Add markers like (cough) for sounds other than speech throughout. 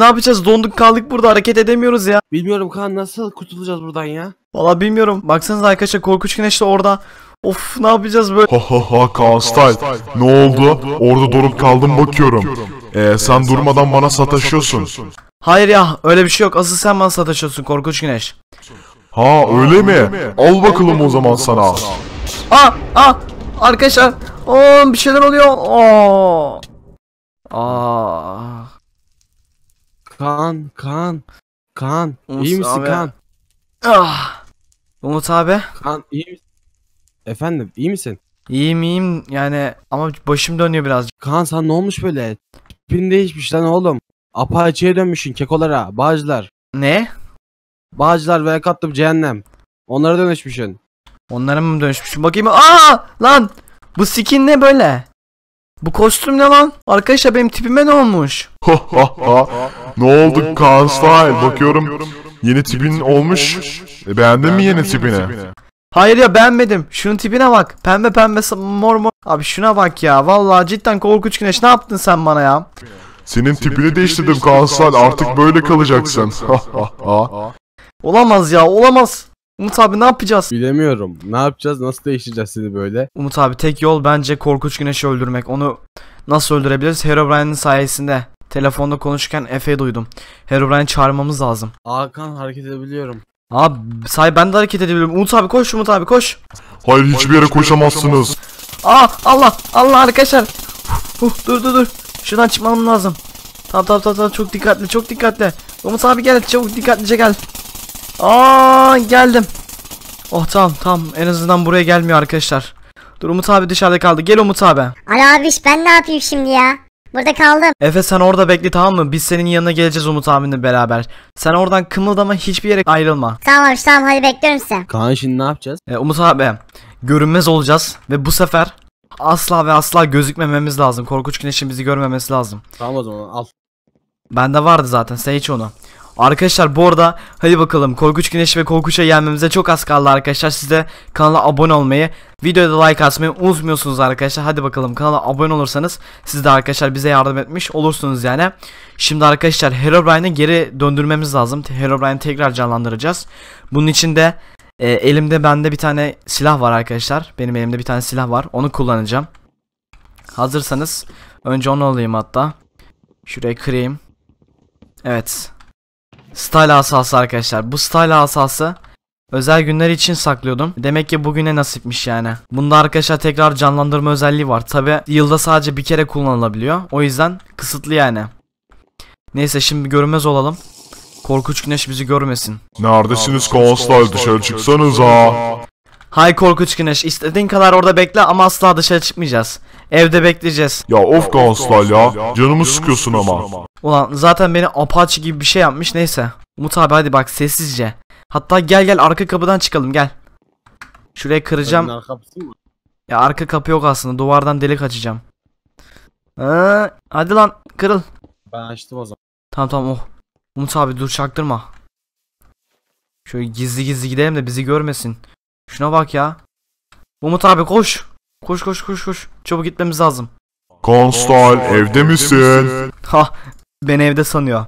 Ne yapacağız? Donduk kaldık burada hareket edemiyoruz ya. Bilmiyorum Kaan nasıl kurtulacağız buradan ya? Valla bilmiyorum. Baksanıza arkadaşlar Korkunç Güneş de orada. Of ne yapacağız böyle? Ha ha ha Kaan Ne oldu? Orada durup kaldım bakıyorum. Ee, sen durmadan bana sataşıyorsun. Hayır ya öyle bir şey yok. Asıl sen bana sataşıyorsun Korkunç Güneş. Ha öyle mi? Al bakalım o zaman sana. Aa aa arkadaşlar. Oo, bir şeyler oluyor. Oo. Aa. Kaan, Kaan. Kaan, Umut iyi misin abi. Kaan? Ah. Umut abi. Kaan iyi misin? Efendim, iyi misin? İyiyim iyiyim yani ama başım dönüyor birazcık. Kaan sen ne olmuş böyle? Tipin değişmiş lan oğlum. Apache'ye dönmüşsün kekolara, bağcılar. Ne? Bağcılar ve kattım cehennem. Onlara dönüşmüşsün. Onlara mı dönüşmüşsün? Bakayım. Aa! Lan! Bu skin ne böyle? Bu kostüm ne lan? Arkadaşlar benim tipime ne olmuş? (laughs) ne oldu Kaan Bakıyorum yeni tipin olmuş. E, beğendin mi yeni tipini? Hayır ya beğenmedim. Şunun tipine bak. Pembe pembe mor mor. Abi şuna bak ya. Vallahi cidden korkunç güneş. Ne yaptın sen bana ya? Senin tipini değiştirdim Kaan Artık böyle kalacaksın. (laughs) Olamaz ya olamaz. Umut abi ne yapacağız? Bilemiyorum. Ne yapacağız? Nasıl değiştireceğiz seni böyle? Umut abi tek yol bence Korkunç Güneş'i öldürmek. Onu nasıl öldürebiliriz? Herobrine'in sayesinde. Telefonda konuşurken Efe'yi duydum. Herobrine'i çağırmamız lazım. Hakan hareket edebiliyorum. Abi say ben de hareket edebiliyorum. Umut abi koş Umut abi koş. Hayır hiçbir yere koşamazsınız. Aa Allah Allah arkadaşlar. Uh, dur dur dur. Şuradan çıkmam lazım. Tamam tamam tamam çok dikkatli çok dikkatli. Umut abi gel çabuk dikkatlice gel. Aa geldim. Oh tamam tamam en azından buraya gelmiyor arkadaşlar. Dur Umut abi dışarıda kaldı. Gel Umut abi. Ala abiş ben ne yapayım şimdi ya? Burada kaldım. Efe sen orada bekle tamam mı? Biz senin yanına geleceğiz Umut abinle beraber. Sen oradan kımıldama hiçbir yere ayrılma. Tamam abiş tamam hadi bekliyorum seni. Kaan şimdi ne yapacağız? Ee, Umut abi görünmez olacağız ve bu sefer asla ve asla gözükmememiz lazım. Korkunç güneşin bizi görmemesi lazım. Tamam o zaman al. Bende vardı zaten sen hiç onu. Arkadaşlar bu arada hadi bakalım korkuç Güneş ve Korkunç'a yenmemize çok az kaldı arkadaşlar. Siz de kanala abone olmayı, videoya da like atmayı unutmuyorsunuz arkadaşlar. Hadi bakalım kanala abone olursanız siz de arkadaşlar bize yardım etmiş olursunuz yani. Şimdi arkadaşlar Herobrine'i geri döndürmemiz lazım. Herobrine'i tekrar canlandıracağız. Bunun için de e, elimde bende bir tane silah var arkadaşlar. Benim elimde bir tane silah var. Onu kullanacağım. Hazırsanız önce onu alayım hatta. Şuraya kırayım. Evet. Style asası arkadaşlar. Bu style asası özel günler için saklıyordum. Demek ki bugüne nasipmiş yani. Bunda arkadaşlar tekrar canlandırma özelliği var. Tabi yılda sadece bir kere kullanılabiliyor. O yüzden kısıtlı yani. Neyse şimdi görünmez olalım. Korkunç güneş bizi görmesin. Neredesiniz konstal dışarı çıksanıza. Hay korkuç Güneş istediğin kadar orada bekle ama asla dışarı çıkmayacağız. Evde bekleyeceğiz. Ya of Ganstal ya. Canımı, Canımı sıkıyorsun ama. Ulan zaten beni apaçı gibi bir şey yapmış neyse. Umut abi hadi bak sessizce. Hatta gel gel arka kapıdan çıkalım gel. Şuraya kıracağım. arka Ya arka kapı yok aslında duvardan delik açacağım. Ee, hadi lan kırıl. Ben açtım o zaman. Tamam tamam oh. Umut abi dur çaktırma. Şöyle gizli gizli gidelim de bizi görmesin. Şuna bak ya. Umut abi koş. Koş koş koş koş. Çabuk gitmemiz lazım. Konstal evde misin? Ha beni evde sanıyor.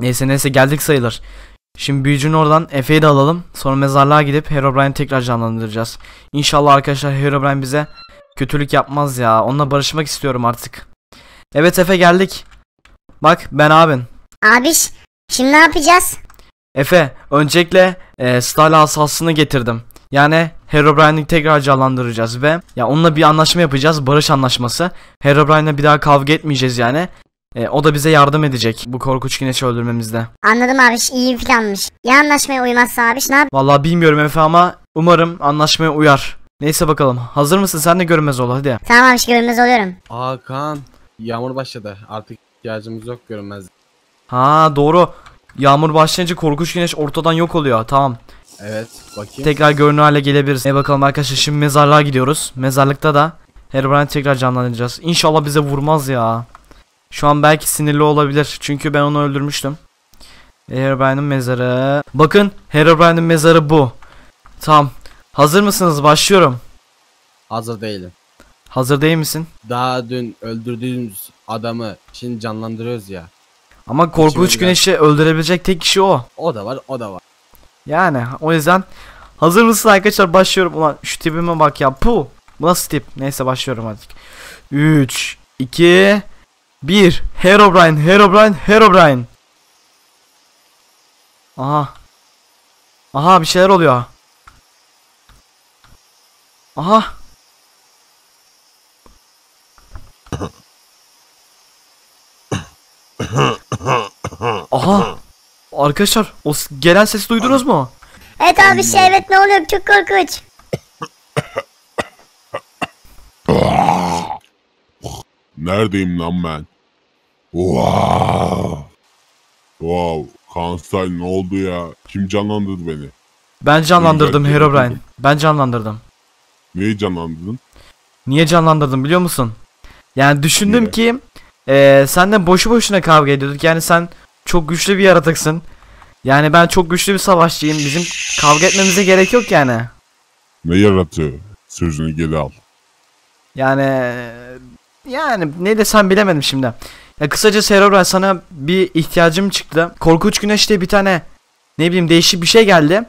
Neyse neyse geldik sayılır. Şimdi büyücünün oradan Efe'yi de alalım. Sonra mezarlığa gidip Herobrine'i tekrar canlandıracağız. İnşallah arkadaşlar Herobrine bize kötülük yapmaz ya. Onunla barışmak istiyorum artık. Evet Efe geldik. Bak ben abin. Abiş şimdi ne yapacağız? Efe öncelikle e, Style asasını getirdim. Yani Herobrine'i tekrar canlandıracağız ve ya onunla bir anlaşma yapacağız. Barış anlaşması. Herobrine'le bir daha kavga etmeyeceğiz yani. E, o da bize yardım edecek bu korkunç güneşi öldürmemizde. Anladım abiş iyi planmış. Ya anlaşmaya uymazsa abiş ne yap? Vallahi bilmiyorum Efe ama umarım anlaşmaya uyar. Neyse bakalım. Hazır mısın? Sen de görünmez ol hadi. Tamam abiş görünmez oluyorum. Hakan yağmur başladı. Artık ihtiyacımız yok görünmez. Ha doğru. Yağmur başlayınca korkunç güneş ortadan yok oluyor. Tamam. Evet bakayım. Tekrar görünür hale gelebiliriz. E bakalım arkadaşlar şimdi mezarlığa gidiyoruz. Mezarlıkta da Herobrine'i tekrar canlandıracağız. İnşallah bize vurmaz ya. Şu an belki sinirli olabilir. Çünkü ben onu öldürmüştüm. Herobrine'in mezarı. Bakın Herobrine'in mezarı bu. Tamam. Hazır mısınız? Başlıyorum. Hazır değilim. Hazır değil misin? Daha dün öldürdüğümüz adamı şimdi canlandırıyoruz ya. Ama korkunç güneşi öldürebilecek tek kişi o. O da var, o da var. Yani o yüzden hazır mısın arkadaşlar başlıyorum. Ulan şu tipime bak ya pu. Bu nasıl tip? Neyse başlıyorum artık. 3, 2, 1. Herobrine, Herobrine, Herobrine. Aha. Aha bir şeyler oluyor. Aha. Aha. Arkadaşlar o gelen sesi duydunuz mu? Evet abi şey evet ne oluyor çok korkunç. Neredeyim lan ben? Wow. Wow. Kansay ne oldu ya? Kim canlandırdı beni? Ben canlandırdım Kim Herobrine. Ben canlandırdım. Niye canlandırdın? Niye canlandırdım biliyor musun? Yani düşündüm Niye? ki e, senle boşu boşuna kavga ediyorduk. Yani sen çok güçlü bir yaratıksın. Yani ben çok güçlü bir savaşçıyım. Bizim kavga etmemize gerek yok yani. Ne yaratığı? Sözünü geri al. Yani yani ne desem bilemedim şimdi. Ya kısaca Cerebral sana bir ihtiyacım çıktı. Korkunç Güneş diye bir tane ne bileyim değişik bir şey geldi.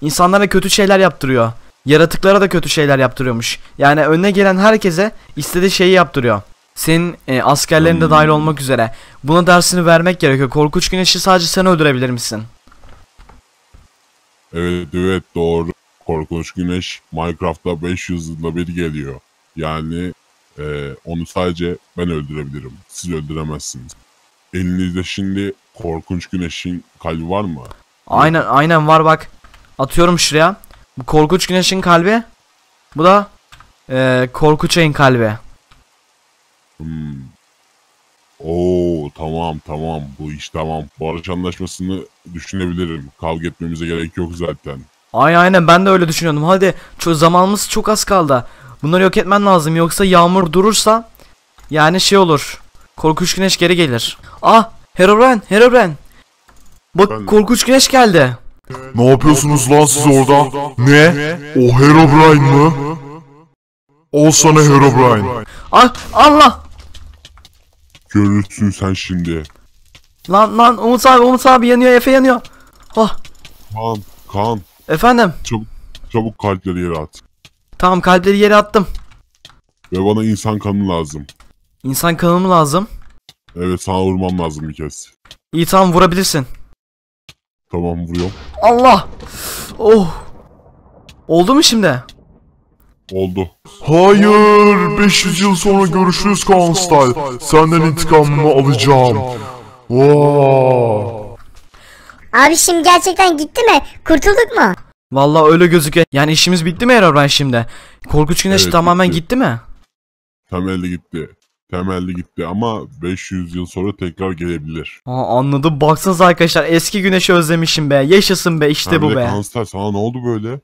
İnsanlara kötü şeyler yaptırıyor. Yaratıklara da kötü şeyler yaptırıyormuş. Yani önüne gelen herkese istediği şeyi yaptırıyor. Senin e, askerlerin de dahil olmak üzere. Buna dersini vermek gerekiyor. Korkunç Güneş'i sadece sen öldürebilir misin? Evet evet doğru. Korkunç Güneş Minecraft'ta 500 yılda bir geliyor. Yani e, onu sadece ben öldürebilirim. Siz öldüremezsiniz. Elinizde şimdi Korkunç Güneş'in kalbi var mı? Aynen aynen var bak. Atıyorum şuraya. Bu Korkunç Güneş'in kalbi. Bu da e, Korkuçay'ın kalbi. Hmm. Oo tamam tamam bu iş tamam. Barış anlaşmasını düşünebilirim. Kavga etmemize gerek yok zaten. Aynen aynen ben de öyle düşünüyordum. Hadi ço zamanımız çok az kaldı. Bunları yok etmen lazım yoksa yağmur durursa yani şey olur. Korkunç güneş geri gelir. Ah Herobrine Herobrine. Bak ben... korkunç güneş geldi. Ne yapıyorsunuz lan siz orada? Ne? O Herobrine mı? Ol sana Herobrine. Ah Allah! Görürsün sen şimdi. Lan lan Umut abi Umut abi yanıyor Efe yanıyor. Oh. Kaan Kaan. Efendim. Çabuk, çabuk kalpleri yere at. Tamam kalpleri yere attım. Ve bana insan kanı lazım. İnsan kanı mı lazım? Evet sana vurmam lazım bir kez. İyi tamam vurabilirsin. Tamam vuruyorum. Allah. Oh. Oldu mu şimdi? Oldu. Hayır, 500 yıl sonra görüşürüz Konstay. Senden intikamımı alacağım. Wow. Abi şimdi gerçekten gitti mi? Kurtulduk mu? Vallahi öyle gözüküyor. Yani işimiz bitti mi Erorban şimdi? Korkunç Güneş Evet, tamamen bitti. gitti mi? Temelli gitti. Temelli gitti ama 500 yıl sonra tekrar gelebilir. Aa, anladım. Baksanız arkadaşlar eski Güneş'i özlemişim be. Yaşasın be işte Hem bu de be. Kanser sana ne oldu böyle?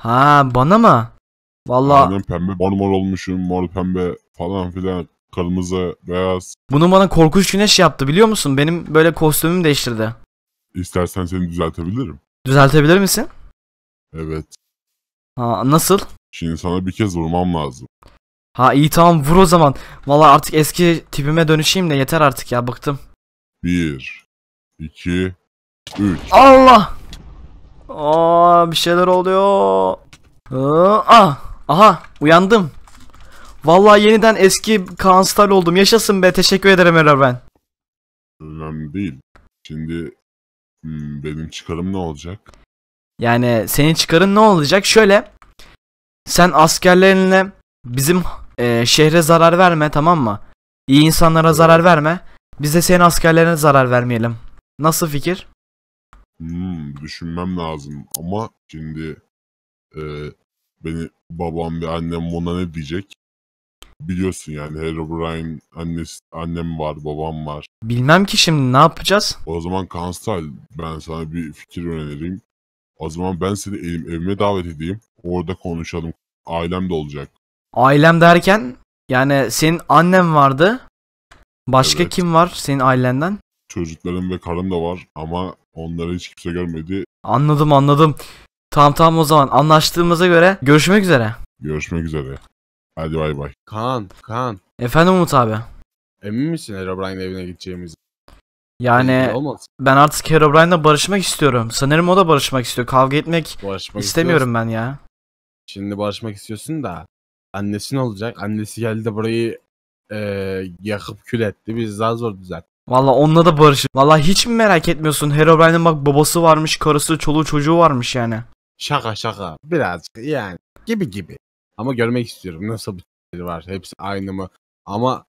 Ha bana mı? Valla. Ben pembe mor olmuşum, mor pembe falan filan. Kırmızı, beyaz. Bunu bana korkunç güneş yaptı biliyor musun? Benim böyle kostümüm değiştirdi. İstersen seni düzeltebilirim. Düzeltebilir misin? Evet. Ha, nasıl? Şimdi sana bir kez vurmam lazım. Ha iyi tamam vur o zaman. Valla artık eski tipime dönüşeyim de yeter artık ya bıktım. Bir, iki, üç. Allah! Aa bir şeyler oluyor. Aa, ah! Aha uyandım. Vallahi yeniden eski Kaan Star oldum. Yaşasın be teşekkür ederim Erol ben. Önemli değil. Şimdi hmm, benim çıkarım ne olacak? Yani senin çıkarın ne olacak? Şöyle sen askerlerinle bizim e, şehre zarar verme tamam mı? İyi insanlara zarar verme. Biz de senin askerlerine zarar vermeyelim. Nasıl fikir? Hmm, düşünmem lazım ama şimdi e, Beni babam ve annem buna ne diyecek? Biliyorsun yani Herobrine annesi, annem var, babam var. Bilmem ki şimdi ne yapacağız? O zaman Kansal ben sana bir fikir önereyim. O zaman ben seni elim, evime davet edeyim. Orada konuşalım. Ailem de olacak. Ailem derken yani senin annem vardı. Başka evet. kim var senin ailenden? Çocuklarım ve karım da var ama onları hiç kimse görmedi. Anladım anladım. Tamam tamam o zaman anlaştığımıza göre görüşmek üzere. Görüşmek üzere. Hadi bay bay. Kaan, Kaan. Efendim Umut abi. Emin misin Herobrine'in evine gideceğimiz? Yani ben artık Herobrine'la barışmak istiyorum. Sanırım o da barışmak istiyor. Kavga etmek barışmak istemiyorum istiyorsun. ben ya. Şimdi barışmak istiyorsun da annesi ne olacak? Annesi geldi burayı e, yakıp kül etti. Biz daha zor düzelt. Valla onunla da barışır. Valla hiç mi merak etmiyorsun? Herobrine'in bak babası varmış, karısı, çoluğu, çocuğu varmış yani şaka şaka birazcık yani gibi gibi. Ama görmek istiyorum nasıl bir şey var. Hepsi aynı mı? Ama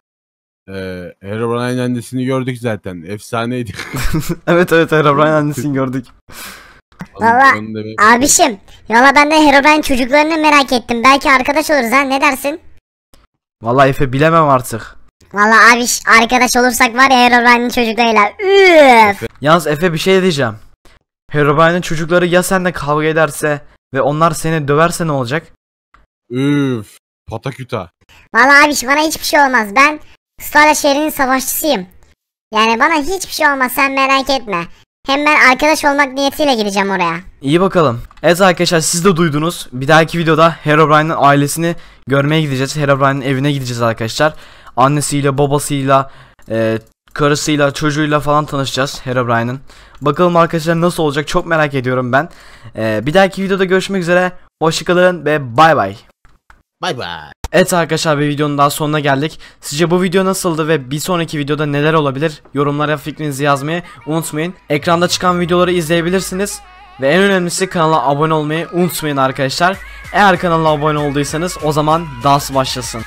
e, Herobrine annesini gördük zaten. Efsaneydi. (laughs) evet evet Herobrine (laughs) annesini gördük. Valla abişim. Valla ben de Herobrine çocuklarını merak ettim. Belki arkadaş oluruz ha ne dersin? Valla Efe bilemem artık. Valla abiş arkadaş olursak var ya Herobrine'in çocuklarıyla. Üf. Yalnız Efe bir şey diyeceğim. Herobrine'in çocukları ya seninle kavga ederse ve onlar seni döverse ne olacak? Üf, pataküta. Valla abiş bana hiçbir şey olmaz. Ben Stala şehrinin savaşçısıyım. Yani bana hiçbir şey olmaz sen merak etme. Hem ben arkadaş olmak niyetiyle gideceğim oraya. İyi bakalım. Evet arkadaşlar siz de duydunuz. Bir dahaki videoda Herobrine'in ailesini görmeye gideceğiz. Herobrine'in evine gideceğiz arkadaşlar. Annesiyle, babasıyla, e, karısıyla çocuğuyla falan tanışacağız Herobrine'ın. Bakalım arkadaşlar nasıl olacak çok merak ediyorum ben. Ee, bir dahaki videoda görüşmek üzere. Hoşçakalın ve bay bay. Bay bay. Evet arkadaşlar bir videonun daha sonuna geldik. Sizce bu video nasıldı ve bir sonraki videoda neler olabilir? Yorumlara fikrinizi yazmayı unutmayın. Ekranda çıkan videoları izleyebilirsiniz. Ve en önemlisi kanala abone olmayı unutmayın arkadaşlar. Eğer kanala abone olduysanız o zaman dans başlasın.